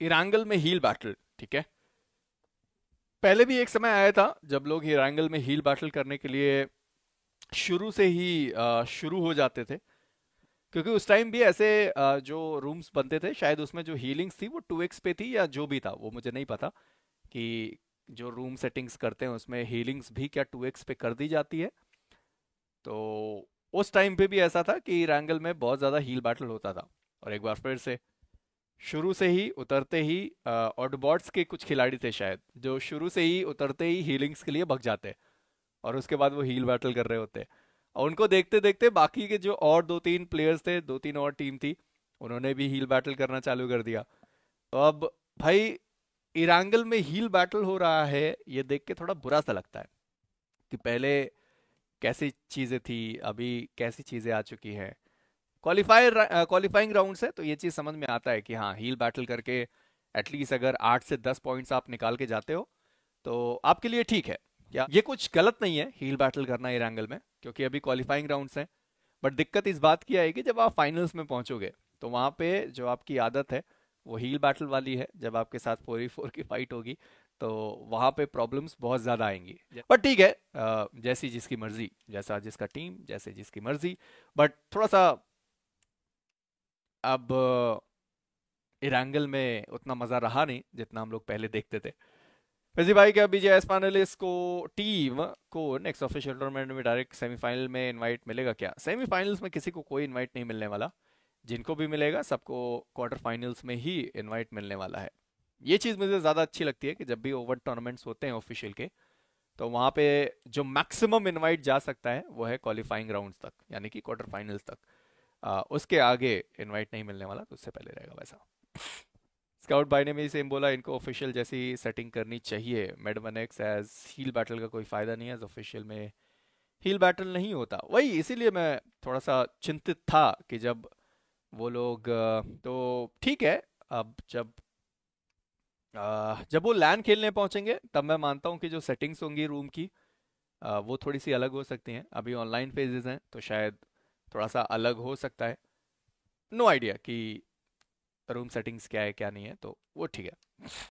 इरांगल में heal battle ठीक है पहले भी एक समय आया था जब लोग इरांगल में हील बैटल करने के लिए शुरू से ही शुरू हो जाते थे क्योंकि उस टाइम भी ऐसे जो रूम्स बनते थे शायद उसमें जो हीलिंग्स थी वो टू एक्स पे थी या जो भी था वो मुझे नहीं पता कि जो रूम सेटिंग्स करते हैं उसमें हीलिंग्स भी क्या टू एक्स पे कर दी जाती है तो उस टाइम पे भी ऐसा था कि रैंगल में बहुत ज़्यादा हील बैटल होता था और एक बार फिर से शुरू से ही उतरते ही ऑडबॉट्स के कुछ खिलाड़ी थे शायद जो शुरू से ही उतरते ही हीलिंग्स के लिए भग जाते और उसके बाद वो हील बैटल कर रहे होते और उनको देखते देखते बाकी के जो और दो तीन प्लेयर्स थे दो तीन और टीम थी उन्होंने भी हील बैटल करना चालू कर दिया तो अब भाई इरांगल में हील बैटल हो रहा है ये देख के थोड़ा बुरा सा लगता है कि पहले कैसी चीज़ें थी अभी कैसी चीज़ें आ चुकी हैं क्वालिफायर क्वालिफाइंग राउंड है तो ये चीज समझ में आता है कि हाँ हील बैटल करके एटलीस्ट अगर आठ से दस पॉइंट्स आप निकाल के जाते हो तो आपके लिए ठीक है क्या ये कुछ गलत नहीं है हील बैटल करना ये एंगल में क्योंकि अभी क्वालिफाइंग राउंड्स हैं बट दिक्कत इस बात की आएगी जब आप फाइनल्स में पहुंचोगे तो वहां पे जो आपकी आदत है वो हील बैटल वाली है जब आपके साथ फोर ई फोर की फाइट होगी तो वहां पे प्रॉब्लम्स बहुत ज़्यादा आएंगी बट ठीक है uh, जैसी जिसकी मर्जी जैसा जिसका टीम जैसे जिसकी मर्जी बट थोड़ा सा अब इरांगल में उतना मजा रहा नहीं जितना हम लोग पहले देखते थे वैसे भाई क्या विजय एस्पानलिस को टीम को नेक्स्ट ऑफिशियल टूर्नामेंट में डायरेक्ट सेमीफाइनल में इनवाइट मिलेगा क्या सेमीफाइनल्स में किसी को कोई इनवाइट नहीं मिलने वाला जिनको भी मिलेगा सबको क्वार्टर फाइनल्स में ही इनवाइट मिलने वाला है ये चीज़ मुझे ज़्यादा अच्छी लगती है कि जब भी ओवर टूर्नामेंट्स होते हैं ऑफिशियल के तो वहाँ पे जो मैक्सिमम इनवाइट जा सकता है वो है क्वालिफाइंग राउंड तक यानी कि क्वार्टर फाइनल्स तक उसके आगे इनवाइट नहीं मिलने वाला तो उससे पहले रहेगा वैसा स्काउट बाई ने भी सेम बोला इनको ऑफिशियल जैसी सेटिंग करनी चाहिए made one X as heal battle का कोई फ़ायदा नहीं है एज ऑफिशियल में हील बैटल नहीं होता वही इसीलिए मैं थोड़ा सा चिंतित था कि जब वो लोग तो ठीक है अब जब जब वो लैन खेलने पहुंचेंगे तब मैं मानता हूं कि जो सेटिंग्स होंगी रूम की वो थोड़ी सी अलग हो सकती हैं अभी ऑनलाइन फेजेस हैं तो शायद थोड़ा सा अलग हो सकता है नो no आइडिया कि रूम सेटिंग्स क्या है क्या नहीं है तो वो ठीक है